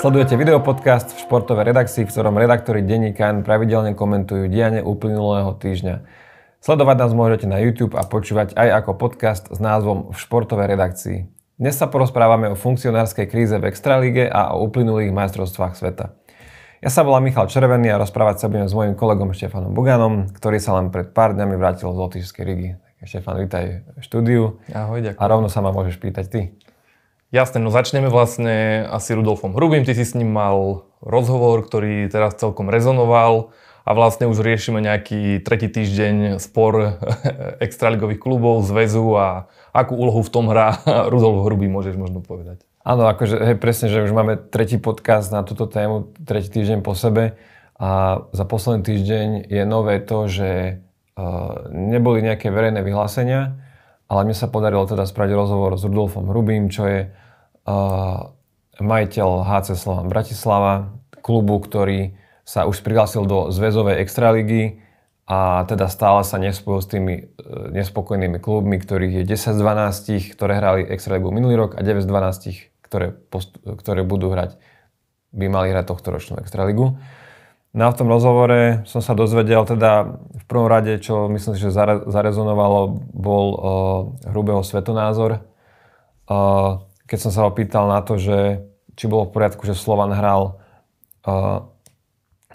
Sledujete videopodcast v športovej redakcii, v ktorom redaktori denníka pravidelne komentujú diane uplynulého týždňa. Sledovať nás môžete na YouTube a počúvať aj ako podcast s názvom V športovej redakcii. Dnes sa porozprávame o funkcionárskej kríze v Extralíge a o uplynulých majstrovstvách sveta. Ja sa volám Michal Červený a rozprávať sa budem s mojim kolegom Štefanom Buganom, ktorý sa len pred pár dňami vrátil z Lotyšskej rigy. Štefan, vítaj v štúdiu. Ahoj, ďakujem. A rovno sa ma môžeš pýtať ty. Jasne, no začneme vlastne asi Rudolfom Hrubým. Ty si s ním mal rozhovor, ktorý teraz celkom rezonoval a vlastne už riešime nejaký tretí týždeň spor extraligových klubov, zväzu a akú úlohu v tom hrá Rudolf Hrubý, môžeš možno povedať. Áno, akože hej, presne, že už máme tretí podcast na túto tému, tretí týždeň po sebe a za posledný týždeň je nové to, že eh, neboli nejaké verejné vyhlásenia, ale mne sa podarilo teda spraviť rozhovor s Rudolfom Rubím, čo je uh, majiteľ HC Slovan Bratislava, klubu, ktorý sa už prihlásil do zväzovej extraligy a teda stále sa nespojil s tými e, nespokojnými klubmi, ktorých je 10 z 12, ktoré hrali extraligu minulý rok a 9 z 12, ktoré, post- ktoré budú hrať, by mali hrať tohto ročnú extraligu. No a v tom rozhovore som sa dozvedel teda v prvom rade, čo myslím si, že zarezonovalo, bol uh, hrubého svetonázor. Uh, keď som sa ho pýtal na to, že či bolo v poriadku, že Slovan hral uh,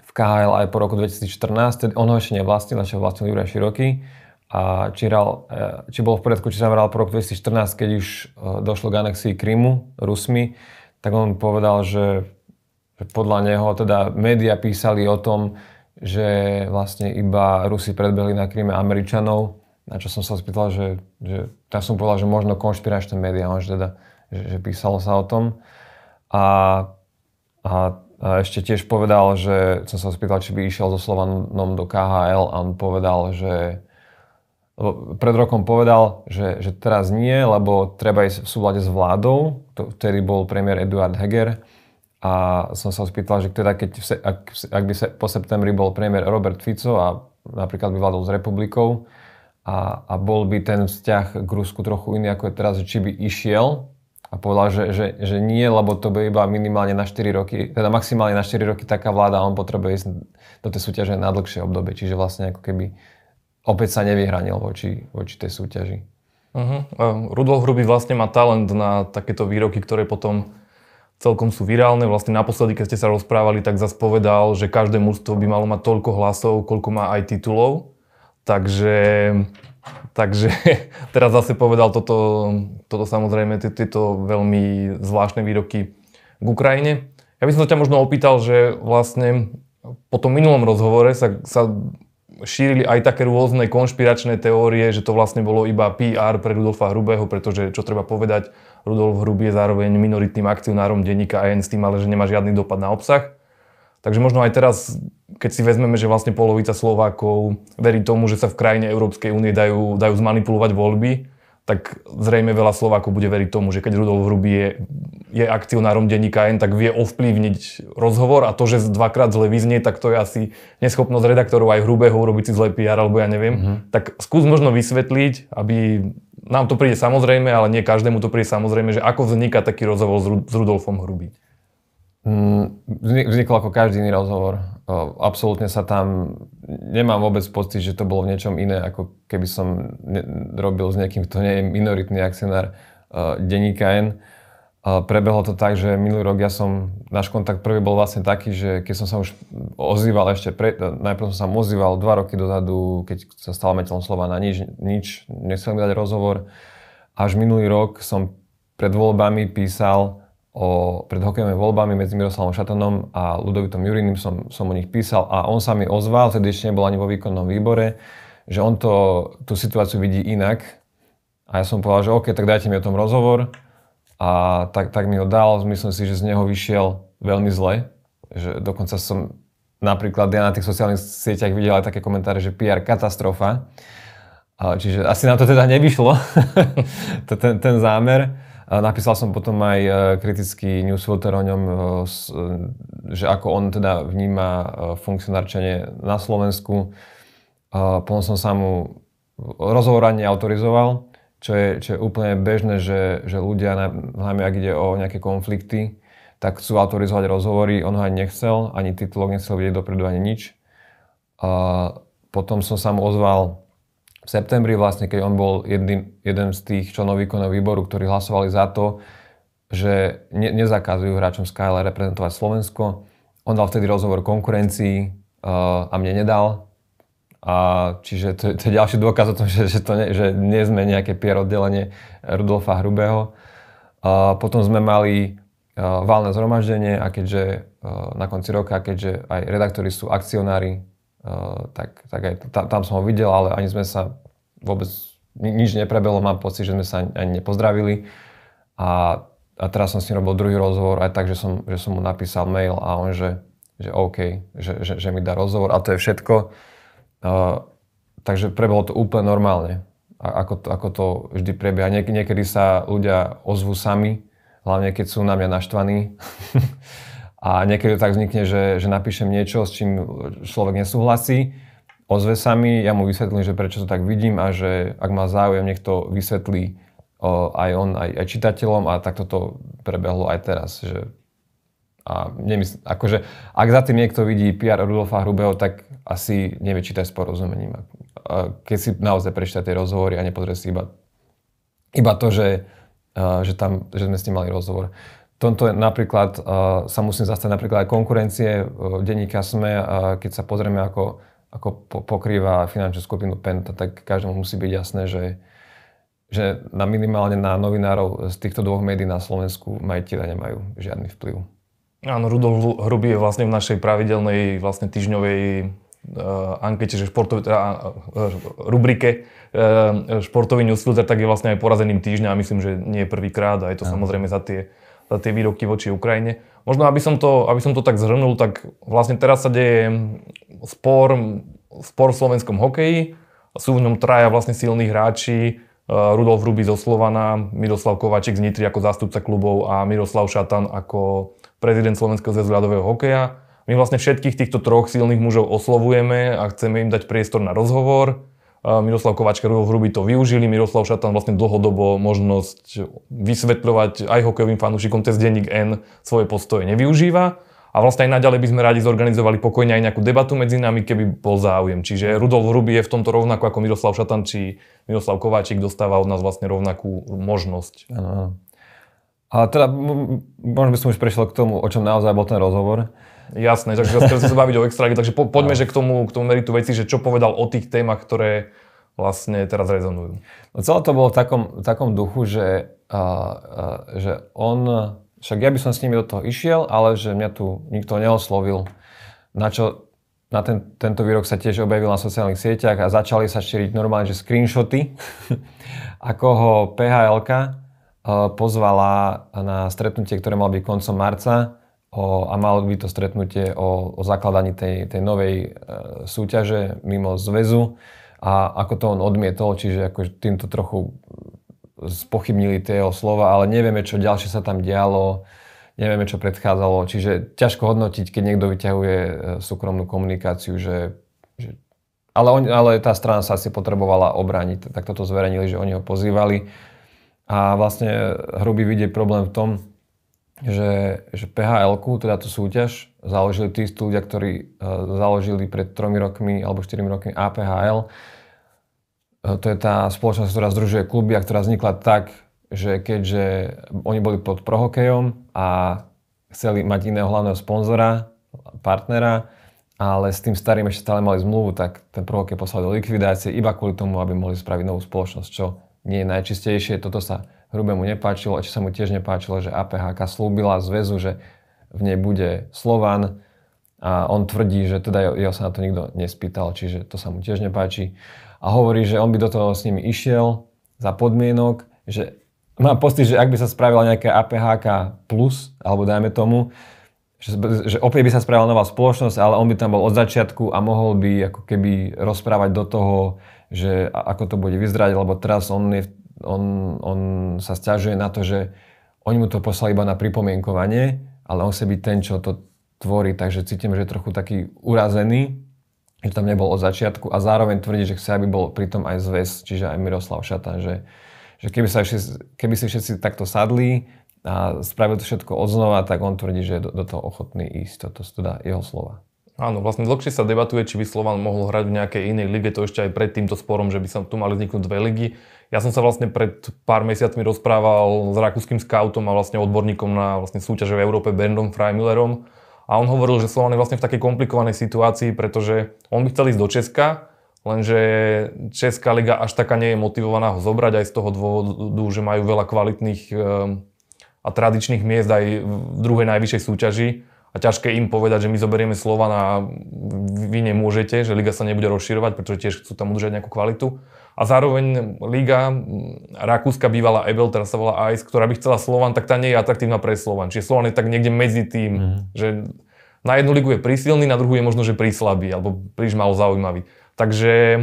v KHL aj po roku 2014, on ho ešte nevlastnil, ešte vlastnil Juraj Široký. A či, hral, uh, či bolo v poriadku, či sa hral po roku 2014, keď už uh, došlo k anexii Krymu Rusmi, tak on povedal, že že podľa neho teda média písali o tom, že vlastne iba Rusi predbehli na Kríme Američanov, na čo som sa spýtal, že, že tak som povedal, že možno konšpiračné médiá, že teda, že, že písalo sa o tom. A, a, a ešte tiež povedal, že som sa spýtal, či by išiel so Slovanom do KHL a on povedal, že lebo pred rokom povedal, že, že teraz nie, lebo treba ísť v súlade s vládou, ktorý bol premiér Eduard Heger, a som sa spýtal, že teda keď, se, ak, ak by se, po septembri bol premiér Robert Fico a napríklad by vládol s republikou a, a bol by ten vzťah k Rusku trochu iný ako je teraz, či by išiel a povedal, že, že, že nie, lebo to by iba minimálne na 4 roky, teda maximálne na 4 roky taká vláda a on potrebuje ísť do tej súťaže na dlhšie obdobie. Čiže vlastne ako keby opäť sa nevyhranil voči, voči tej súťaži. Uh-huh. Rudolf Hrubý vlastne má talent na takéto výroky, ktoré potom celkom sú virálne. Vlastne naposledy, keď ste sa rozprávali, tak zase povedal, že každé mužstvo by malo mať toľko hlasov, koľko má aj titulov. Takže, takže teraz zase povedal toto, toto samozrejme, tieto veľmi zvláštne výroky k Ukrajine. Ja by som sa ťa možno opýtal, že vlastne po tom minulom rozhovore sa, sa šírili aj také rôzne konšpiračné teórie, že to vlastne bolo iba PR pre Rudolfa Hrubého, pretože čo treba povedať, Rudolf Hrub je zároveň minoritným akcionárom denníka AN s tým, ale že nemá žiadny dopad na obsah. Takže možno aj teraz, keď si vezmeme, že vlastne polovica Slovákov verí tomu, že sa v krajine Európskej únie dajú, dajú zmanipulovať voľby, tak zrejme veľa Slovákov bude veriť tomu, že keď Rudolf Hrubý je, je akcionárom denníka N, tak vie ovplyvniť rozhovor a to, že dvakrát zle vyznie, tak to je asi neschopnosť redaktorov aj hrubého urobiť si zle PR, alebo ja neviem. Mm-hmm. Tak skús možno vysvetliť, aby nám to príde samozrejme, ale nie každému to príde samozrejme, že ako vzniká taký rozhovor s, Ru- s Rudolfom Hrubým? Mm, vznikol ako každý iný rozhovor. Absolútne sa tam, nemám vôbec pocit, že to bolo v niečom iné, ako keby som ne, robil s niekým, kto nie je minoritný akcionár uh, denníka N. Uh, Prebehlo to tak, že minulý rok ja som, náš kontakt prvý bol vlastne taký, že keď som sa už ozýval ešte, pre, najprv som sa ozýval dva roky dozadu, keď sa stal metelom slova na nič, nič, nechcel mi dať rozhovor. Až minulý rok som pred voľbami písal o, pred hokejovými voľbami medzi Miroslavom Šatanom a Ludovitom Jurinim som, som o nich písal a on sa mi ozval, vtedy ešte nebol ani vo výkonnom výbore, že on to, tú situáciu vidí inak. A ja som povedal, že OK, tak dajte mi o tom rozhovor a tak, tak mi ho dal, myslím si, že z neho vyšiel veľmi zle, že dokonca som napríklad ja na tých sociálnych sieťach videl aj také komentáre, že PR katastrofa, Čiže asi na to teda nevyšlo, ten, ten zámer. Napísal som potom aj e, kritický newsletter o ňom, e, e, že ako on teda vníma funkcionárčenie na Slovensku. Potom som sa mu rozhovoranie autorizoval čo je, čo je úplne bežné, že, že ľudia, hlavne ak ide o nejaké konflikty, tak chcú autorizovať rozhovory, on ho ani nechcel, ani titulok nechcel vidieť dopredu, ani nič. A potom som sa mu ozval v septembri vlastne, keď on bol jedným, jeden z tých členov výkonného výboru, ktorí hlasovali za to, že ne, nezakazujú hráčom Skyla reprezentovať Slovensko. On dal vtedy rozhovor konkurencii uh, a mne nedal. A čiže to, to je ďalší dôkaz o tom, že, že, to ne, že nie sme nejaké pier oddelenie Rudolfa Hrubého. A potom sme mali valné zhromaždenie a keďže na konci roka, keďže aj redaktori sú akcionári, tak, tak aj tam, tam som ho videl, ale ani sme sa vôbec nič neprebelo, mám pocit, že sme sa ani nepozdravili. A, a teraz som s ním robil druhý rozhovor aj tak, že som, že som mu napísal mail a on, že, že OK, že, že, že mi dá rozhovor a to je všetko. Uh, takže prebehlo to úplne normálne, a, ako to, ako to vždy prebieha. Niek- niekedy sa ľudia ozvú sami, hlavne keď sú na mňa naštvaní. a niekedy to tak vznikne, že, že napíšem niečo, s čím človek nesúhlasí, ozve sa mi, ja mu vysvetlím, že prečo to tak vidím a že ak má záujem, nech to vysvetlí uh, aj on, aj, aj čitateľom a takto to prebehlo aj teraz, že a nemysl- akože, ak za tým niekto vidí PR Rudolfa Hrubého, tak asi nevie čítať s porozumením. A keď si naozaj prečíta tie rozhovory a nepozrie si iba, iba to, že, že, tam, že sme s ním mali rozhovor. Tomto napríklad sa musím zastať napríklad aj konkurencie v e, denníka SME, keď sa pozrieme, ako, ako pokrýva finančnú skupinu Penta, tak každému musí byť jasné, že, že na minimálne na novinárov z týchto dvoch médií na Slovensku majiteľa nemajú žiadny vplyv. Áno, Rudolf Hrubý je vlastne v našej pravidelnej vlastne týždňovej uh, ankete, že športov, teda, uh, rubrike uh, športový newsfilter, tak je vlastne aj porazeným týždňa a myslím, že nie je prvýkrát a je to Aha. samozrejme za tie, za tie výroky voči Ukrajine. Možno, aby som, to, aby som to tak zhrnul, tak vlastne teraz sa deje spor, spor v slovenskom hokeji. Sú v ňom traja vlastne silní hráči, uh, Rudolf Hrubý zo Slovana, Miroslav Kovaček z Nitry ako zástupca klubov a Miroslav Šatan ako prezident Slovenského zväzu ľadového hokeja. My vlastne všetkých týchto troch silných mužov oslovujeme a chceme im dať priestor na rozhovor. Miroslav Kováčka a Hruby to využili, Miroslav Šatan vlastne dlhodobo možnosť vysvetľovať aj hokejovým fanúšikom cez denník N svoje postoje nevyužíva. A vlastne aj naďalej by sme radi zorganizovali pokojne aj nejakú debatu medzi nami, keby bol záujem. Čiže Rudolf Hruby je v tomto rovnako ako Miroslav Šatan či Miroslav Kováčik dostáva od nás vlastne rovnakú možnosť. Ano. A teda možno by som už prešiel k tomu, o čom naozaj bol ten rozhovor. Jasné, takže teraz sa baviť o extralíge, takže po, poďme no. že k tomu, k tomu meritu veci, že čo povedal o tých témach, ktoré vlastne teraz rezonujú. No celé to bolo v takom, v takom duchu, že, a, a, že on, však ja by som s nimi do toho išiel, ale že mňa tu nikto neoslovil, na čo na ten, tento výrok sa tiež objavil na sociálnych sieťach a začali sa šíriť normálne, že screenshoty, ako ho PHL-ka E, pozvala na stretnutie, ktoré mal byť koncom marca o, a malo by to stretnutie o, o zakladaní tej, tej novej e, súťaže mimo zväzu a ako to on odmietol, čiže ako týmto trochu spochybnili tie jeho slova, ale nevieme, čo ďalšie sa tam dialo, nevieme, čo predchádzalo, čiže ťažko hodnotiť, keď niekto vyťahuje e, súkromnú komunikáciu, že, že ale, on, ale tá strana sa asi potrebovala obrániť, tak toto zverejnili, že oni ho pozývali a vlastne hrubý vidie problém v tom, že, že PHL, teda tú súťaž, založili tí ľudia, ktorí e, založili pred tromi rokmi alebo 4 rokmi APHL. E, to je tá spoločnosť, ktorá združuje kluby a ktorá vznikla tak, že keďže oni boli pod prohokejom a chceli mať iného hlavného sponzora, partnera, ale s tým starým ešte stále mali zmluvu, tak ten prohokej poslal do likvidácie iba kvôli tomu, aby mohli spraviť novú spoločnosť, čo nie je najčistejšie. Toto sa hrubému nepáčilo, či sa mu tiež nepáčilo, že APHK slúbila zväzu, že v nej bude Slovan a on tvrdí, že teda jeho sa na to nikto nespýtal, čiže to sa mu tiež nepáči. A hovorí, že on by do toho s nimi išiel za podmienok, že má pocit, že ak by sa spravila nejaká APHK plus, alebo dajme tomu, že, že opäť by sa spravila nová spoločnosť, ale on by tam bol od začiatku a mohol by ako keby rozprávať do toho že ako to bude vyzerať, lebo teraz on, je, on, on sa stiažuje na to, že oni mu to poslali iba na pripomienkovanie, ale on chce byť ten, čo to tvorí, takže cítim, že je trochu taký urazený, že tam nebol od začiatku a zároveň tvrdí, že chce, aby bol pritom aj zväz, čiže aj Miroslav Šatan, že, že keby, sa všetci, keby si všetci takto sadli a spravil to všetko odznova, tak on tvrdí, že je do, do toho ochotný ísť. Toto sú teda jeho slova. Áno, vlastne dlhšie sa debatuje, či by Slovan mohol hrať v nejakej inej lige, to ešte aj pred týmto sporom, že by sa tu mali vzniknúť dve ligy. Ja som sa vlastne pred pár mesiacmi rozprával s rakúskym skautom a vlastne odborníkom na vlastne súťaže v Európe Bernom Freimillerom a on hovoril, že Slovan je vlastne v takej komplikovanej situácii, pretože on by chcel ísť do Česka, lenže Česká liga až taká nie je motivovaná ho zobrať aj z toho dôvodu, že majú veľa kvalitných ehm, a tradičných miest aj v druhej najvyššej súťaži a ťažké im povedať, že my zoberieme Slovan a vy nemôžete, že liga sa nebude rozširovať, pretože tiež chcú tam udržať nejakú kvalitu. A zároveň liga Rakúska bývala Ebel, teraz sa volá AIS, ktorá by chcela Slovan, tak tá nie je atraktívna pre Slovan. Čiže Slovan je tak niekde medzi tým, mm. že na jednu ligu je prísilný, na druhú je možno, že príslabý alebo príliš malo zaujímavý. Takže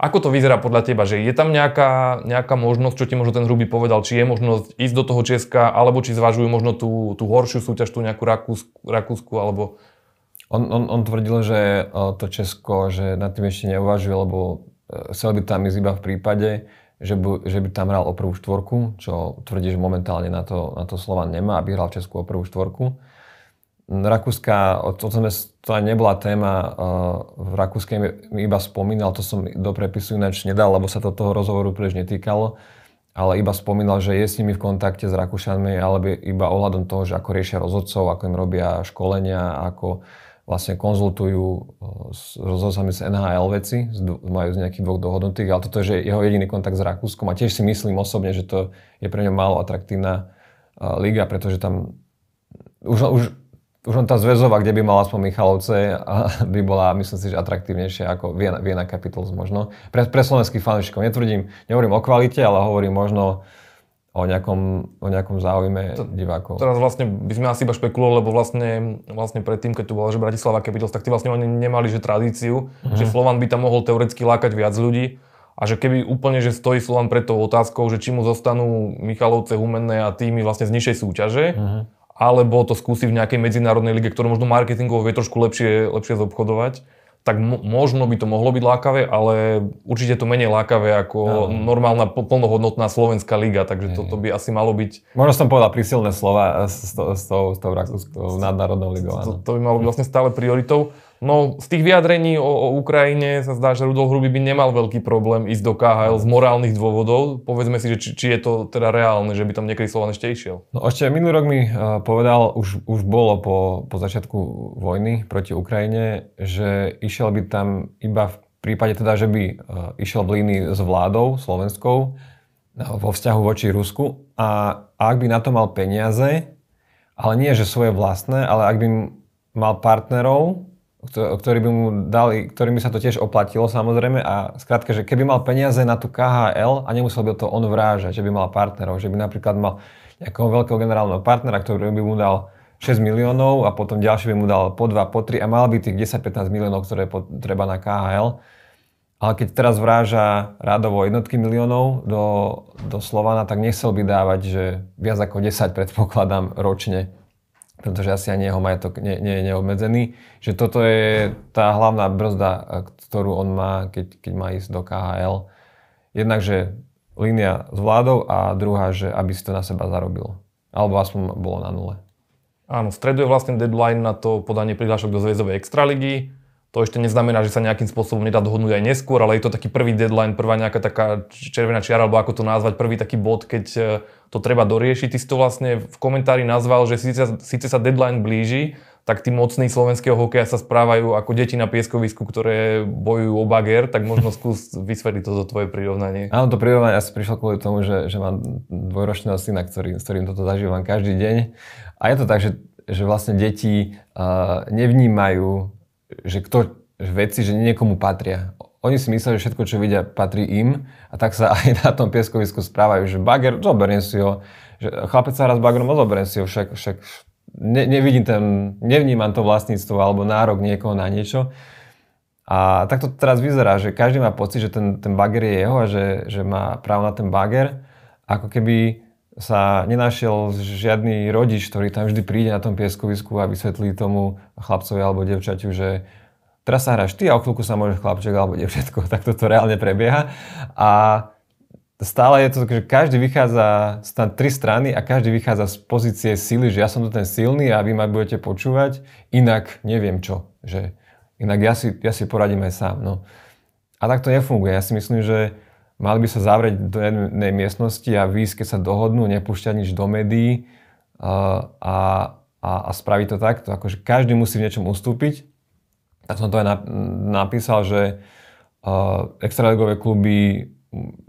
ako to vyzerá podľa teba? Že je tam nejaká, nejaká možnosť, čo ti možno ten hrubý povedal, či je možnosť ísť do toho Česka, alebo či zvažujú možno tú, tú horšiu súťaž, tú nejakú Rakúsku, Rakúsku alebo... On, on, on tvrdil, že e, to Česko, že nad tým ešte neuvažuje, lebo e, chcel by tam ísť iba v prípade, že by, že by tam hral o prvú štvorku, čo tvrdí, že momentálne na to, na to Slovan nemá, aby hral v Česku o prvú štvorku. Rakúska, o to to, to nebola téma v Rakúskej, iba spomínal, to som do prepisu ináč nedal, lebo sa to toho rozhovoru príliš netýkalo, ale iba spomínal, že je s nimi v kontakte s Rakúšanmi, alebo iba ohľadom toho, že ako riešia rozhodcov, ako im robia školenia, ako vlastne konzultujú e, s rozhodcami z NHL veci, majú z nejakých dvoch dohodnutých, ale toto je že jeho jediný kontakt s Rakúskom a tiež si myslím osobne, že to je pre ňa málo atraktívna e, liga, pretože tam už, už už on tá zväzová, kde by mala aspoň Michalovce, by bola, myslím si, že atraktívnejšia ako Viena, Viena Capitals možno. Pre, pre slovenských fanúšikov netvrdím, nehovorím o kvalite, ale hovorím možno o nejakom, o nejakom záujme to, divákov. Teraz vlastne by sme asi iba špekulovali, lebo vlastne, vlastne predtým, keď tu bola že Bratislava Capitals, tak tí vlastne oni nemali že tradíciu, mm-hmm. že Slovan by tam mohol teoreticky lákať viac ľudí a že keby úplne, že stojí Slovan pred tou otázkou, že či mu zostanú Michalovce, Humenné a týmy vlastne z nižšej súťaže, mm-hmm alebo to skúsi v nejakej medzinárodnej lige, ktorú možno marketingovo vie trošku lepšie, lepšie zobchodovať, tak mo- možno by to mohlo byť lákavé, ale určite to menej lákavé ako no. normálna plnohodnotná slovenská liga, takže mm. toto by asi malo byť... Možno som povedal prísilné slova s, to, s tou, s tou rakúskou nadnárodnou ligou. To, to by malo byť vlastne stále prioritou. No z tých vyjadrení o, o Ukrajine sa zdá, že Rudolf Hrubý by nemal veľký problém ísť do KHL z morálnych dôvodov. Povedzme si, že či, či je to teda reálne, že by tam niekedy Slovan ešte išiel. No ešte minulý rok mi uh, povedal, už, už bolo po, po začiatku vojny proti Ukrajine, že išiel by tam iba v prípade teda, že by uh, išiel v línii s vládou slovenskou, e, vo vzťahu voči Rusku a, a ak by na to mal peniaze, ale nie že svoje vlastné, ale ak by mal partnerov, ktorý by mu dali, ktorým by sa to tiež oplatilo samozrejme a skrátka, že keby mal peniaze na tú KHL a nemusel by to on vrážať, že by mal partnerov, že by napríklad mal nejakého veľkého generálneho partnera, ktorý by mu dal 6 miliónov a potom ďalší by mu dal po 2, po 3 a mal by tých 10-15 miliónov, ktoré treba na KHL. Ale keď teraz vráža rádovo jednotky miliónov do, do Slovana, tak nechcel by dávať, že viac ako 10 predpokladám ročne pretože asi ani jeho majetok nie, nie je neobmedzený. Že toto je tá hlavná brzda, e, ktorú on má, keď, keď má ísť do KHL. Jednakže že línia s vládou a druhá, že aby si to na seba zarobil. Alebo aspoň bolo na nule. Áno, v stredu je vlastne deadline na to podanie prihlášok do zväzovej extraligy. To ešte neznamená, že sa nejakým spôsobom nedá dohodnúť aj neskôr, ale je to taký prvý deadline, prvá nejaká taká červená čiara, alebo ako to nazvať, prvý taký bod, keď e, to treba doriešiť. Ty si to vlastne v komentári nazval, že síce, síce sa deadline blíži, tak tí mocní slovenského hokeja sa správajú ako deti na pieskovisku, ktoré bojujú o bager, tak možno skús vysvetliť toto tvoje prirovnanie. Áno, to prirovnanie asi prišlo kvôli tomu, že, že mám dvojročného syna, ktorý, s ktorým toto zažívam každý deň. A je to tak, že, že vlastne deti uh, nevnímajú, že kto že veci, že niekomu patria oni si myslia, že všetko, čo vidia, patrí im a tak sa aj na tom pieskovisku správajú, že bager, zoberiem si ho, že chlapec sa raz bagrom, zoberiem si ho, však, však ne, nevidím ten, nevnímam to vlastníctvo alebo nárok niekoho na niečo. A tak to teraz vyzerá, že každý má pocit, že ten, ten bager je jeho a že, že má právo na ten bager, ako keby sa nenašiel žiadny rodič, ktorý tam vždy príde na tom pieskovisku a vysvetlí tomu chlapcovi alebo devčaťu, že teraz sa hráš ty a o chvíľku sa môžeš chlapček alebo devčatko, tak toto reálne prebieha. A stále je to, že každý vychádza z tri strany a každý vychádza z pozície sily, že ja som tu ten silný a vy ma budete počúvať, inak neviem čo. Že inak ja si, ja si poradím aj sám. No. A tak to nefunguje. Ja si myslím, že mali by sa zavrieť do jednej miestnosti a výjsť, keď sa dohodnú, nepúšťať nič do médií a, a, a spraviť to takto. Akože každý musí v niečom ustúpiť ja som to aj napísal, že uh, extraligové kluby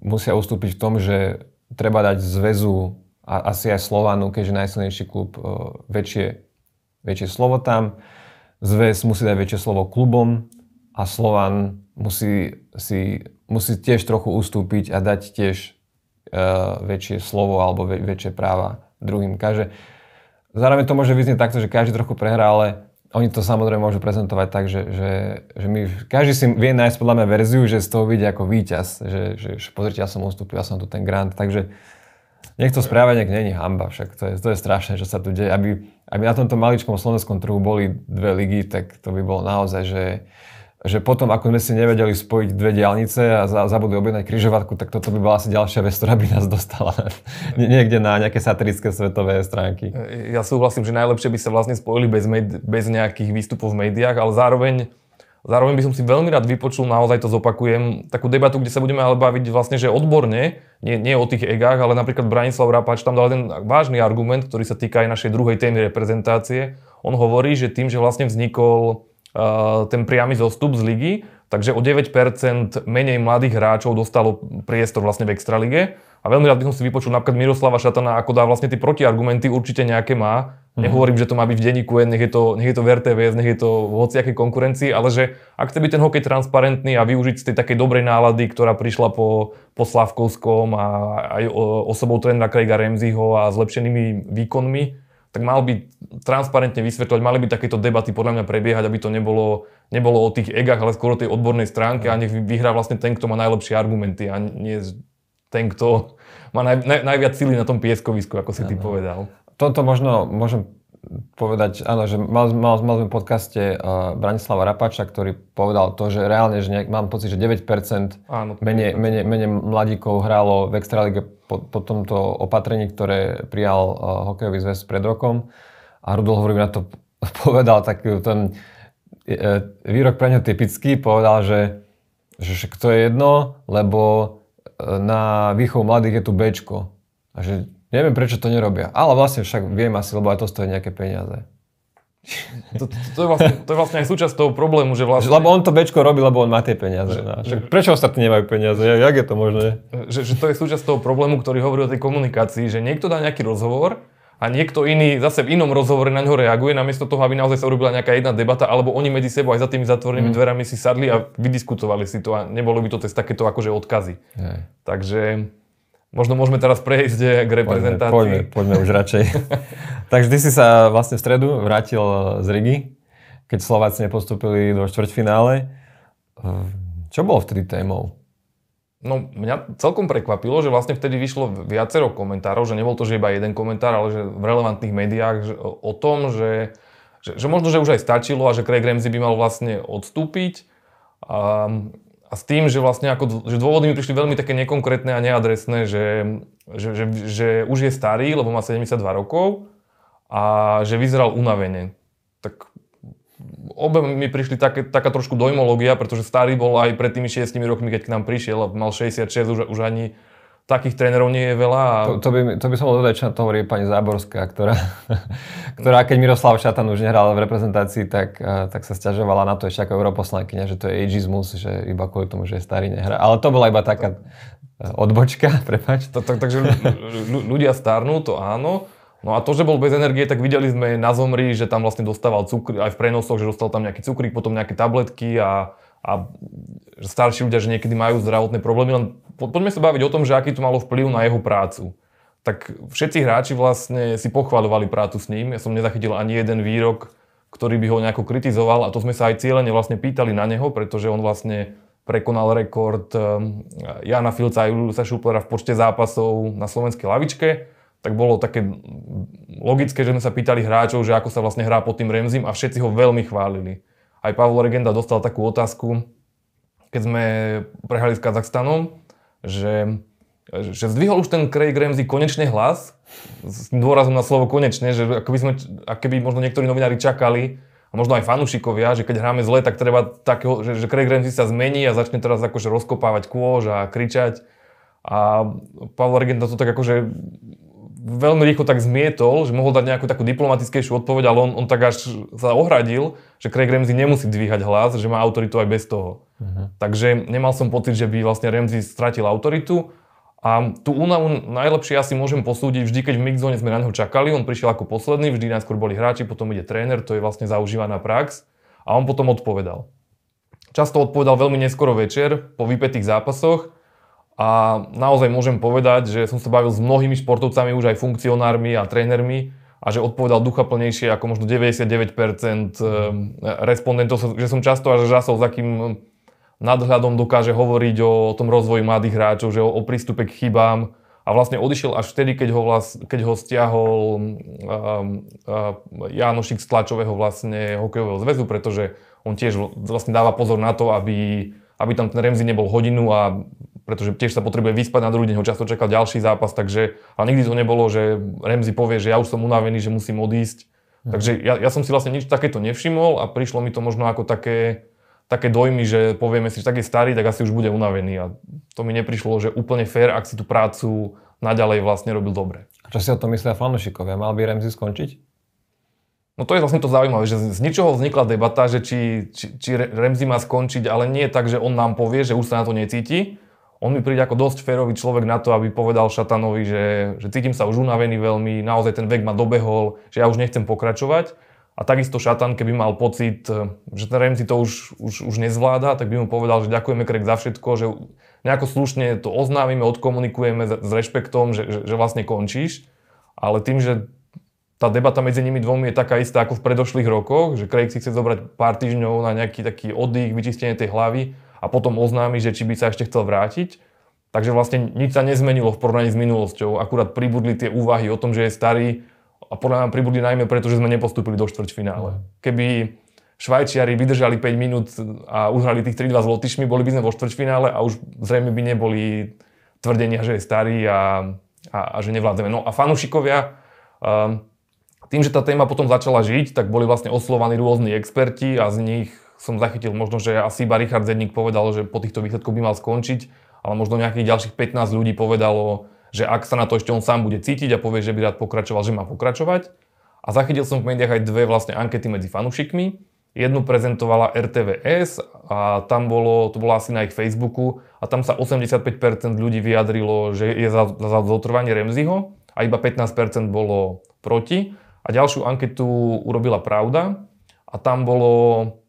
musia ustúpiť v tom, že treba dať zväzu a asi aj Slovanu, keďže najsilnejší klub, uh, väčšie, väčšie slovo tam. Zväz musí dať väčšie slovo klubom a Slovan musí, si, musí tiež trochu ustúpiť a dať tiež uh, väčšie slovo alebo väčšie práva druhým. Každé, zároveň to môže vyznieť takto, že každý trochu prehrá, ale oni to samozrejme môžu prezentovať tak, že, že, že my, každý si vie nájsť podľa mňa verziu, že z toho vidia ako víťaz, že, že, že pozrite, ja som ustúpil, ja som tu ten grant, takže nech to správanie není hamba, však to je, to je strašné, čo sa tu deje. Aby, aby na tomto maličkom slovenskom trhu boli dve ligy, tak to by bolo naozaj, že že potom, ako sme si nevedeli spojiť dve diálnice a za, zabudli objednať križovatku, tak toto by bola asi ďalšia vec, ktorá by nás dostala niekde na nejaké satirické svetové stránky. Ja súhlasím, že najlepšie by sa vlastne spojili bez, med- bez nejakých výstupov v médiách, ale zároveň, zároveň by som si veľmi rád vypočul, naozaj to zopakujem, takú debatu, kde sa budeme ale baviť vlastne, že odborne, nie, nie o tých egách, ale napríklad Branislav Rapač tam dal ten vážny argument, ktorý sa týka aj našej druhej témy reprezentácie. On hovorí, že tým, že vlastne vznikol Eh, ten priamy zostup z ligy, takže o 9% menej mladých hráčov dostalo priestor vlastne v Extralige. A veľmi rád by som si vypočul napríklad Miroslava Šatana, ako dá vlastne tie protiargumenty, určite nejaké má. Mm-hmm. Nehovorím, že to má byť v denníku, nech je to, nech je to v RTVS, nech je to v hociakej konkurencii, ale že ak chce byť ten hokej transparentný a využiť z tej takej dobrej nálady, ktorá prišla po, po Slavkovskom a aj osobou trénera Craiga Ramseyho a zlepšenými výkonmi, tak mal by transparentne vysvetľovať, mali by takéto debaty podľa mňa prebiehať, aby to nebolo, nebolo o tých egách, ale skôr o tej odbornej stránke a nech vyhrá vlastne ten, kto má najlepšie argumenty a nie ten, kto má naj, naj, najviac síly na tom pieskovisku, ako si ano. ty povedal. Toto možno môžem povedať, áno, že mal, mal, mal sme v podcaste uh, Branislava Rapača, ktorý povedal to, že reálne, že nejak, mám pocit, že 9% áno, menej, menej, menej mladíkov hrálo v Extralíge po, po tomto opatrení, ktoré prijal uh, hokejový zväz pred rokom. A Rudol hovorím na to povedal taký ten e, výrok pre typický, povedal, že, že, že to je jedno, lebo na výchovu mladých je tu Bčko. A že Neviem, prečo to nerobia. Ale vlastne však viem asi, lebo aj to stojí nejaké peniaze. To, to, to, je vlastne, to je vlastne aj súčasť toho problému, že vlastne... Lebo on to bečko robí, lebo on má tie peniaze. Že, no. Však že, prečo ostatní nemajú peniaze? Jak je to možné? Že, že to je súčasť toho problému, ktorý hovorí o tej komunikácii, že niekto dá nejaký rozhovor a niekto iný zase v inom rozhovore na ňo reaguje, namiesto toho, aby naozaj sa urobila nejaká jedna debata, alebo oni medzi sebou aj za tými zatvorenými mm. dverami si sadli a vydiskutovali si to a nebolo by to cez takéto akože odkazy. Hej. Takže Možno môžeme teraz prejsť k reprezentácii. Poďme, poďme, poďme už radšej. Takže ty si sa vlastne v stredu vrátil eh, z Rigi, keď Slováci nepostupili do štvrťfinále. Čo bolo vtedy témou? No, mňa celkom prekvapilo, že vlastne vtedy vyšlo viacero komentárov, že nebol to že iba jeden komentár, ale že v relevantných médiách že, o tom, že, že, že možno, že už aj stačilo a že Craig Ramsey by mal vlastne odstúpiť. Um, a s tým, že vlastne ako, že dôvody mi prišli veľmi také nekonkrétne a neadresné, že, že, že, že už je starý, lebo má 72 rokov a že vyzeral unavene. Tak obe mi prišli také, taká trošku dojmológia, pretože starý bol aj pred tými 6 rokmi, keď k nám prišiel a mal 66, už, už ani takých trénerov nie je veľa. A... To, to, by, to by som bol dodať, čo to hovorí pani Záborská, ktorá, ktorá keď Miroslav Šatan už nehral v reprezentácii, tak, eh, tak sa stiažovala na to ešte ako europoslankyňa, že to je ageismus, že iba kvôli tomu, že je starý nehrá. Ale to bola iba taká eh, odbočka, prepač. Takže ľudia starnú, to áno. No a to, že bol bez energie, tak videli sme na zomri, že tam vlastne dostával cukr, aj v prenosoch, že dostal tam nejaký cukrík, potom nejaké tabletky a, a starší ľudia, že niekedy majú zdravotné problémy, len poďme sa baviť o tom, že aký to malo vplyv na jeho prácu. Tak všetci hráči vlastne si pochvaľovali prácu s ním. Ja som nezachytil ani jeden výrok, ktorý by ho nejako kritizoval a to sme sa aj cieľene vlastne pýtali na neho, pretože on vlastne prekonal rekord ehm, Jana Filca a Juliusa Šuplera v počte zápasov na slovenskej lavičke tak bolo také logické, že sme sa pýtali hráčov, že ako sa vlastne hrá pod tým Remzim a všetci ho veľmi chválili. Aj Pavlo Regenda dostal takú otázku, keď sme prehrali s Kazachstanom, že, že zdvihol už ten Craig Ramsey konečne hlas, s dôrazom na slovo konečne, že ako by sme, by možno niektorí novinári čakali, a možno aj fanúšikovia, že keď hráme zle, tak treba takého, že, že Craig Ramsey sa zmení a začne teraz akože rozkopávať kôž a kričať. A Pavel Regenta to tak akože veľmi rýchlo tak zmietol, že mohol dať nejakú takú diplomatickejšiu odpoveď, ale on, on tak až sa ohradil, že Craig Ramsey nemusí dvíhať hlas, že má autoritu aj bez toho. Uh-huh. Takže nemal som pocit, že by vlastne Remzi stratil autoritu. A tú únavu najlepšie asi môžem posúdiť vždy, keď v mixzone sme na neho čakali. On prišiel ako posledný, vždy najskôr boli hráči, potom ide tréner, to je vlastne zaužívaná prax. A on potom odpovedal. Často odpovedal veľmi neskoro večer, po vypetých zápasoch. A naozaj môžem povedať, že som sa bavil s mnohými športovcami, už aj funkcionármi a trénermi, a že odpovedal plnejšie ako možno 99% ehm, respondentov, že som často až žasol, za kým nadhľadom dokáže hovoriť o tom rozvoji mladých hráčov, že o, o prístupe k chybám a vlastne odišiel až vtedy, keď ho, vlas, keď ho stiahol mm, um, uh, Janošik z tlačového vlastne hokejového zväzu, pretože on tiež vlastne dáva pozor na to, aby, aby tam ten Remzi nebol hodinu a pretože tiež sa potrebuje vyspať na druhý deň, ho často čakal ďalší zápas, takže, ale nikdy to nebolo, že Remzi povie, že ja už som unavený, že musím odísť. Mhm. Takže ja, ja som si vlastne nič takéto nevšimol a prišlo mi to možno ako také, také dojmy, že povieme si, že tak je starý, tak asi už bude unavený. A to mi neprišlo, že úplne fér, ak si tú prácu naďalej vlastne robil dobre. A čo si o tom myslia fanúšikovia? Mal by Remzi skončiť? No to je vlastne to zaujímavé, že z ničoho vznikla debata, že či, či, či Remzi má skončiť, ale nie tak, že on nám povie, že už sa na to necíti. On mi príde ako dosť férový človek na to, aby povedal Šatanovi, že, že cítim sa už unavený veľmi, naozaj ten vek ma dobehol, že ja už nechcem pokračovať a takisto šatan, keby mal pocit, e, že ten Remzi to už, už, už nezvláda, tak by mu povedal, že ďakujeme Craig za všetko, že nejako slušne to oznámime, odkomunikujeme s rešpektom, že, že, že vlastne končíš. Ale tým, že tá debata medzi nimi dvomi je taká istá ako v predošlých rokoch, že Craig si chce zobrať pár týždňov na nejaký taký oddych, vyčistenie tej hlavy a potom oznámi, že či by sa ešte chcel vrátiť, Takže vlastne nič sa nezmenilo v porovnaní s minulosťou, akurát pribudli tie úvahy o tom, že je starý a podľa nám pribudli najmä preto, že sme nepostúpili do štvrťfinále. Keby Švajčiari vydržali 5 minút a uhrali tých 3-2 s Lotyšmi, boli by sme vo štvrťfinále a už zrejme by neboli tvrdenia, že je starý a, a, a že nevládzeme. No a fanúšikovia, um, tým, že tá téma potom začala žiť, tak boli vlastne oslovaní rôzni experti a z nich som zachytil možno, že asi iba Richard Zedník povedal, že po týchto výsledkoch by mal skončiť, ale možno nejakých ďalších 15 ľudí povedalo, že ak sa na to ešte on sám bude cítiť a povie, že by rád pokračoval, že má pokračovať. A zachytil som v médiách aj dve vlastne ankety medzi fanúšikmi. Jednu prezentovala RTVS a tam bolo, to bolo asi na ich Facebooku a tam sa 85% ľudí vyjadrilo, že je za, za zotrvanie Remziho a iba 15% bolo proti. A ďalšiu anketu urobila Pravda a tam bolo,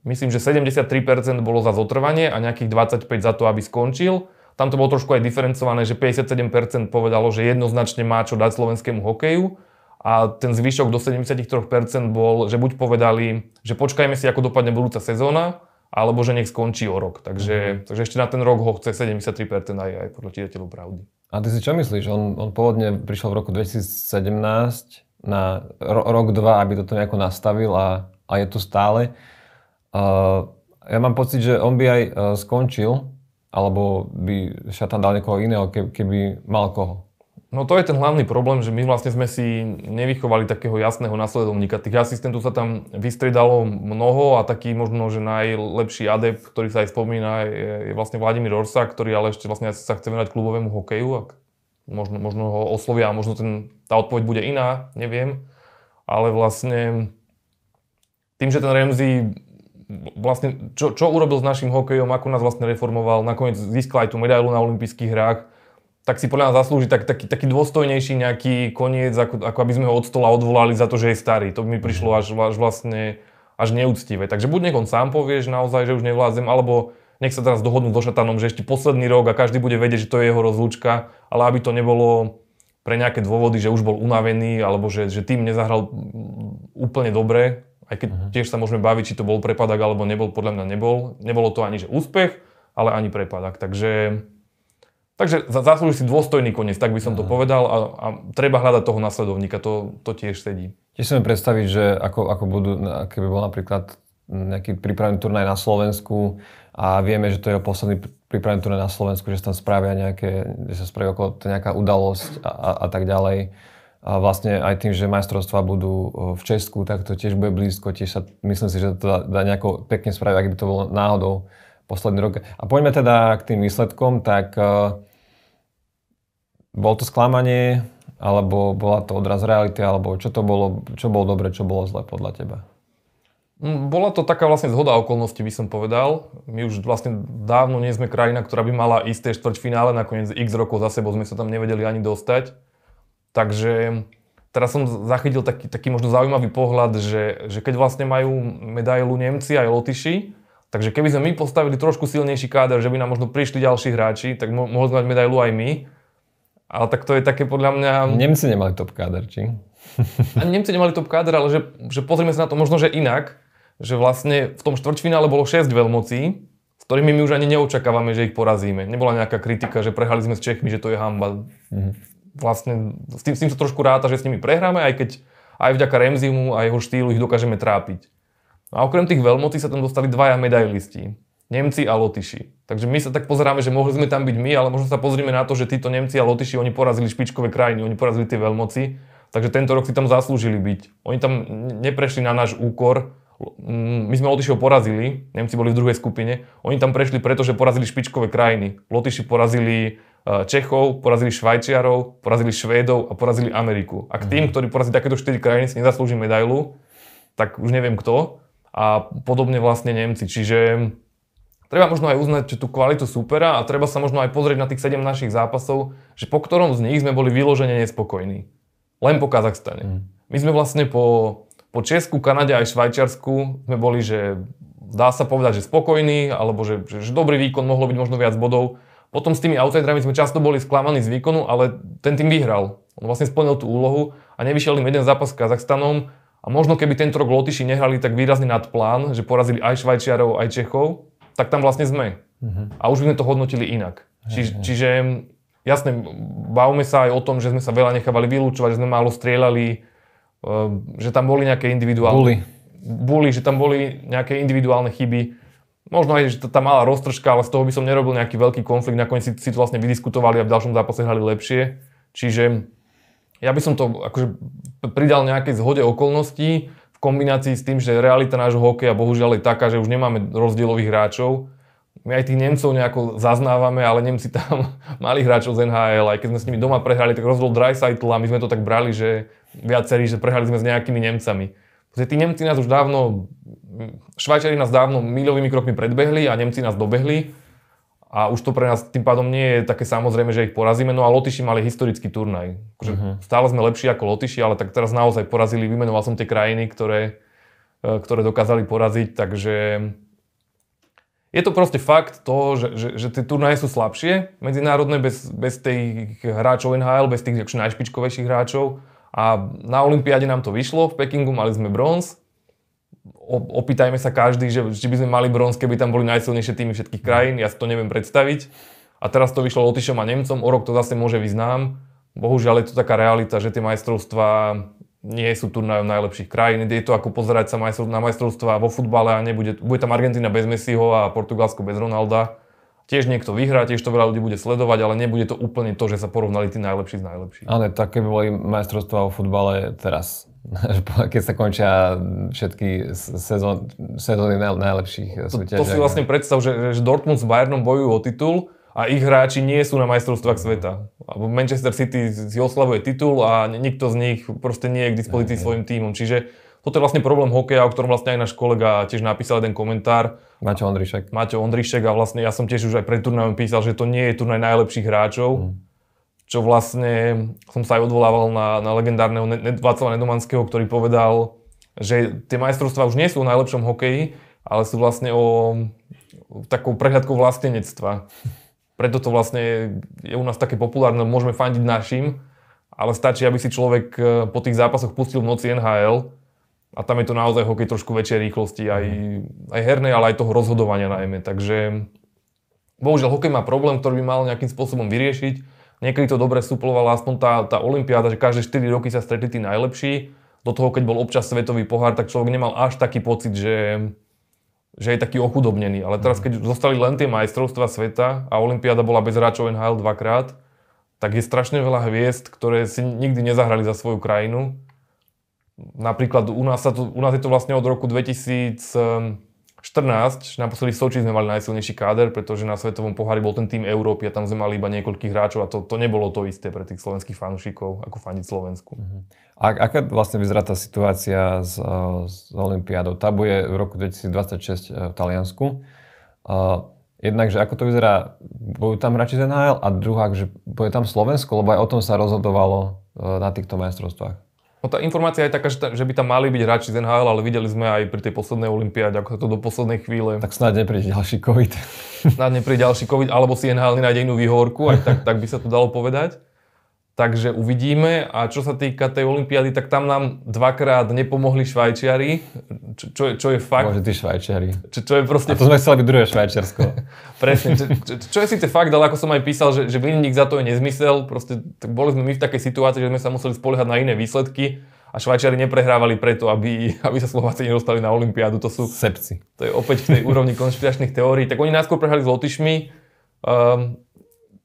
myslím, že 73% bolo za zotrvanie a nejakých 25% za to, aby skončil tam to bolo trošku aj diferencované, že 57% povedalo, že jednoznačne má čo dať slovenskému hokeju a ten zvyšok do 73% bol, že buď povedali, že počkajme si, ako dopadne budúca sezóna, alebo že nech skončí o rok. Takže, mm. takže ešte na ten rok ho chce 73% aj, aj podľa čitateľov pravdy. A ty si čo myslíš? On, on pôvodne prišiel v roku 2017 na ro- rok, dva, aby to nejako nastavil a, a je to stále. Uh, ja mám pocit, že on by aj uh, skončil alebo by šatan dal niekoho iného, keby mal koho. No to je ten hlavný problém, že my vlastne sme si nevychovali takého jasného nasledovníka. Tých asistentov sa tam vystriedalo mnoho a taký možno, že najlepší adept, ktorý sa aj spomína, je, je vlastne Vladimír Orsa, ktorý ale ešte vlastne sa chce venovať klubovému hokeju. Ak možno, možno ho oslovia a možno ten, tá odpoveď bude iná, neviem. Ale vlastne tým, že ten Remzi vlastne, čo, čo urobil s našim hokejom, ako nás vlastne reformoval, nakoniec získal aj tú medailu na olympijských hrách, tak si podľa nás zaslúži tak, taký, taký dôstojnejší nejaký koniec, ako, ako aby sme ho od stola odvolali za to, že je starý. To by mi prišlo mhm. až, až vlastne až neúctivé. Takže buď nech on sám povie, že naozaj, že už nevládzem, alebo nech sa teraz dohodnú so šatanom, že ešte posledný rok a každý bude vedieť, že to je jeho rozlúčka, ale aby to nebolo pre nejaké dôvody, že už bol unavený, alebo že, že tým nezahral úplne dobre, aj keď uh-huh. tiež sa môžeme baviť, či to bol prepadak alebo nebol, podľa mňa nebol. Nebolo to ani že úspech, ale ani prepadak. Takže, takže zaslúži si dôstojný koniec, tak by som uh-huh. to mhm. povedal. A, a treba hľadať toho nasledovníka, to, to tiež sedí. Tiež si predstaviť, že ako, ako budú, keby bol napríklad nejaký prípravný turnaj na Slovensku a vieme, že to je posledný prípravný turnaj na Slovensku, že sa tam spravia nejaké, že sa spraví okolo nejaká udalosť a, a, a tak ďalej a vlastne aj tým, že majstrovstvá budú v Česku, tak to tiež bude blízko, tiež sa, myslím si, že to dá, dá nejako pekne spraviť, ak by to bolo náhodou posledný rok. A poďme teda k tým výsledkom, tak uh, bol to sklamanie, alebo bola to odraz reality, alebo čo to bolo, čo bolo dobre, čo bolo zle podľa teba? Mm, bola to taká vlastne zhoda okolností, by som povedal. My už vlastne dávno nie sme krajina, ktorá by mala isté štvrťfinále, nakoniec x rokov za sebou sme sa tam nevedeli ani dostať Takže teraz som zachytil taký, taký možno zaujímavý pohľad, že, že keď vlastne majú medailu Nemci aj Lotyši, takže keby sme my postavili trošku silnejší káder, že by nám možno prišli ďalší hráči, tak mo- mohli sme mať medailu aj my. Ale tak to je také podľa mňa... Nemci nemali top káder, či? Ani Nemci nemali top káder, ale že, že pozrieme sa na to možno, že inak, že vlastne v tom štvrťfinále bolo 6 veľmocí, s ktorými my už ani neočakávame, že ich porazíme. Nebola nejaká kritika, že prehrali sme s Čechmi, že to je hamba. Mm-hmm vlastne s tým, s tým sa trošku ráta, že s nimi prehráme, aj keď aj vďaka Remzimu a jeho štýlu ich dokážeme trápiť. No a okrem tých veľmocí sa tam dostali dvaja medailisti. Nemci a Lotyši. Takže my sa tak pozeráme, že mohli sme tam byť my, ale možno sa pozrieme na to, že títo Nemci a Lotyši, oni porazili špičkové krajiny, oni porazili tie veľmoci, takže tento rok si tam zaslúžili byť. Oni tam neprešli na náš úkor, my sme Lotyšov porazili, Nemci boli v druhej skupine, oni tam prešli preto, že porazili špičkové krajiny. Lotyši porazili Eh, Čechov, porazili Švajčiarov, porazili Švédov a porazili Ameriku. Ak tým, mhm. ktorí porazili takéto 4 krajiny, si nezaslúži medailu, tak už neviem kto. A podobne vlastne Nemci. Čiže hm, treba možno aj uznať tú kvalitu supera a treba sa možno aj pozrieť na tých 7 našich zápasov, že po ktorom z nich sme boli vyložene nespokojní. Len po Kazachstane. Mm. My sme vlastne po, po Česku, Kanade aj Švajčiarsku sme boli, že dá sa povedať, že spokojní, alebo že, že dobrý výkon mohlo byť možno viac bodov. Potom s tými outsiderami sme často boli sklamaní z výkonu, ale ten tým vyhral. On vlastne splnil tú úlohu a nevyšiel im jeden zápas s Kazachstanom a možno keby tento rok Lotyši nehrali tak výrazne nad plán, že porazili aj Švajčiarov, aj Čechov, tak tam vlastne sme. Mm-hmm. A už by sme to hodnotili inak. Či, čiže jasne, bavme sa aj o tom, že sme sa veľa nechávali vylúčovať, že sme málo strieľali, e, že tam boli nejaké individuálne... Boli. Boli, že tam boli nejaké individuálne chyby. Možno aj, že tá malá roztržka, ale z toho by som nerobil nejaký veľký konflikt. Nakoniec si, si to vlastne vydiskutovali a v ďalšom zápase hrali lepšie. Čiže ja by som to akože pridal nejaké zhode okolností v kombinácii s tým, že realita nášho hokeja bohužiaľ je taká, že už nemáme rozdielových hráčov. My aj tých Nemcov nejako zaznávame, ale Nemci tam mali hráčov z NHL, aj keď sme s nimi doma prehrali, tak rozdiel Dreisaitl a my sme to tak brali, že viacerí, že prehrali sme s nejakými Nemcami. Tí Nemci nás už dávno, Švajčari nás dávno milovými krokmi predbehli a Nemci nás dobehli a už to pre nás tým pádom nie je také samozrejme, že ich porazíme. No a Lotyši mali historický turnaj. Uh-huh. Stále sme lepší ako Lotyši, ale tak teraz naozaj porazili, vymenoval som tie krajiny, ktoré, e, ktoré dokázali poraziť, takže je to proste fakt to, že, že, že tie turnaje sú slabšie medzinárodné bez, bez tých hráčov NHL, bez tých najšpičkovejších hráčov a na Olympiáde nám to vyšlo, v Pekingu mali sme bronz. Opýtajme sa každý, že či by sme mali bronz, keby tam boli najsilnejšie týmy všetkých krajín, ja si to neviem predstaviť. A teraz to vyšlo Lotyšom a Nemcom, o rok to zase môže význam. Bohužiaľ je to taká realita, že tie majstrovstvá nie sú turnajom najlepších krajín. Je to ako pozerať sa na majstrovstvá vo futbale a nebude, bude tam Argentina bez Messiho a Portugalsko bez Ronalda tiež niekto vyhrá, tiež to veľa ľudí bude sledovať, ale nebude to úplne to, že sa porovnali tí najlepší s najlepšími. Áno, také boli majstrovstvá o futbale teraz, keď sa končia všetky sezón, sezóny najlepších súťaží. To, to si vlastne predstav, že, že Dortmund s Bayernom bojujú o titul, a ich hráči nie sú na majstrovstvách sveta. Alebo Manchester City si oslavuje titul a nikto z nich proste nie je k dispozícii svojim týmom. Čiže toto je vlastne problém hokeja, o ktorom vlastne aj náš kolega tiež napísal jeden komentár. Maťo Ondrišek. Maťo Ondrišek a vlastne ja som tiež už aj pred turnajom písal, že to nie je turnaj najlepších hráčov. Mm. Čo vlastne som sa aj odvolával na, na legendárneho Václava Nedomanského, ktorý povedal, že tie majstrovstvá už nie sú o najlepšom hokeji, ale sú vlastne o, o takou prehľadkou vlastenectva. Preto to vlastne je u nás také populárne, môžeme fandiť našim, ale stačí, aby si človek eh, po tých zápasoch pustil v noci NHL a tam je to naozaj hokej trošku väčšej rýchlosti, aj, aj hernej, ale aj toho rozhodovania najmä. Takže bohužiaľ hokej má problém, ktorý by mal nejakým spôsobom vyriešiť. Niekedy to dobre suplovala aspoň tá, tá olympiáda, že každé 4 roky sa stretli tí najlepší. Do toho, keď bol občas svetový pohár, tak človek nemal až taký pocit, že, že je taký ochudobnený. Ale teraz, keď mhm. zostali len tie majstrovstva sveta a olympiáda bola bez hráčov NHL dvakrát, tak je strašne veľa hviezd, ktoré si nikdy nezahrali za svoju krajinu Napríklad u nás, sa to, u nás je to vlastne od roku 2014, naposledy v Soči sme mali najsilnejší káder, pretože na Svetovom pohári bol ten tým Európy a tam sme mali iba niekoľkých hráčov a to, to nebolo to isté pre tých slovenských fanúšikov, ako faniť Slovensku. Mhm. A aká vlastne vyzerá tá situácia s, eh, s Olympiádou? Tá bude v roku 2026 eh, v Taliansku. Eh, jednak, že ako to vyzerá, budú tam hráči z NHL a druhá, že bude tam Slovensko, lebo aj o tom sa rozhodovalo na týchto majstrovstvách. No tá informácia je taká, že, že by tam mali byť hráči z NHL, ale videli sme aj pri tej poslednej olympiáde, ako sa to do poslednej chvíle... Tak snáď nepríde ďalší COVID. Snáď nepríde ďalší COVID, alebo si NHL nájde inú výhorku, aj tak, tak by sa to dalo povedať. Takže uvidíme. A čo sa týka tej olympiády, tak tam nám dvakrát nepomohli Švajčiari, čo, čo, je, čo je fakt. Bože, ty Švajčiari. Čo, čo je proste... A to sme chceli byť druhé Švajčiarsko. Presne. Čo, čo, čo je síce fakt, ale ako som aj písal, že, že vinník za to je nezmysel. Proste tak boli sme my v takej situácii, že sme sa museli spoliehať na iné výsledky a Švajčiari neprehrávali preto, aby, aby sa Slováci nedostali na olympiádu. To sú... Sepci. To je opäť v tej úrovni konšpiračných teórií. Tak oni nás prehrali s Lotyšmi, um,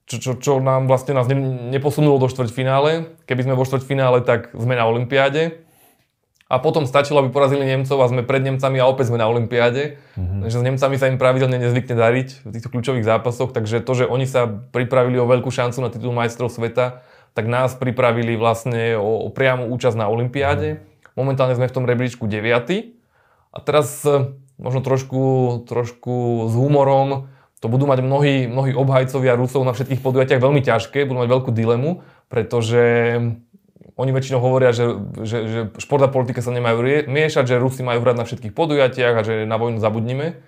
čo, čo, čo nám vlastne nás ne, neposunulo do štvrťfinále. Keby sme vo štvrťfinále, tak sme na Olympiáde. A potom stačilo, aby porazili Nemcov a sme pred Nemcami a opäť sme na Olympiáde. Mm-hmm. Takže s Nemcami sa im pravidelne nezvykne dariť v týchto kľúčových zápasoch, takže to, že oni sa pripravili o veľkú šancu na titul majstrov sveta, tak nás pripravili vlastne o, o priamu účasť na Olympiáde. Mm-hmm. Momentálne sme v tom rebríčku 9. A teraz eh, možno trošku, trošku s humorom, to budú mať mnohí, mnohí obhajcovia Rusov na všetkých podujatiach veľmi ťažké, budú mať veľkú dilemu, pretože oni väčšinou hovoria, že, že, že šport a politika sa nemajú miešať, že Rusi majú hrať na všetkých podujatiach a že na vojnu zabudnime.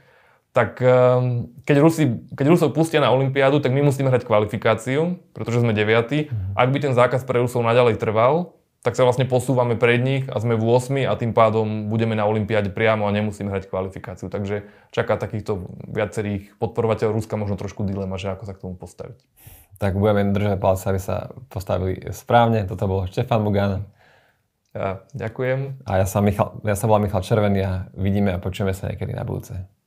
Tak ehm, keď, Rusi, keď Rusov pustia na Olympiádu, tak my musíme hrať kvalifikáciu, pretože sme deviatí. Mhm. Ak by ten zákaz pre Rusov naďalej trval, tak sa vlastne posúvame pred nich a sme v 8 a tým pádom budeme na Olympiáde priamo a nemusíme hrať kvalifikáciu. Takže čaká takýchto viacerých podporovateľov Ruska možno trošku dilema, že ako sa k tomu postaviť. Tak budeme držať palce, aby sa postavili správne. Toto bol Štefan Bugán. Ja ďakujem. A ja sa Michal, ja sa bol Michal Červený a vidíme a počujeme sa niekedy na budúce.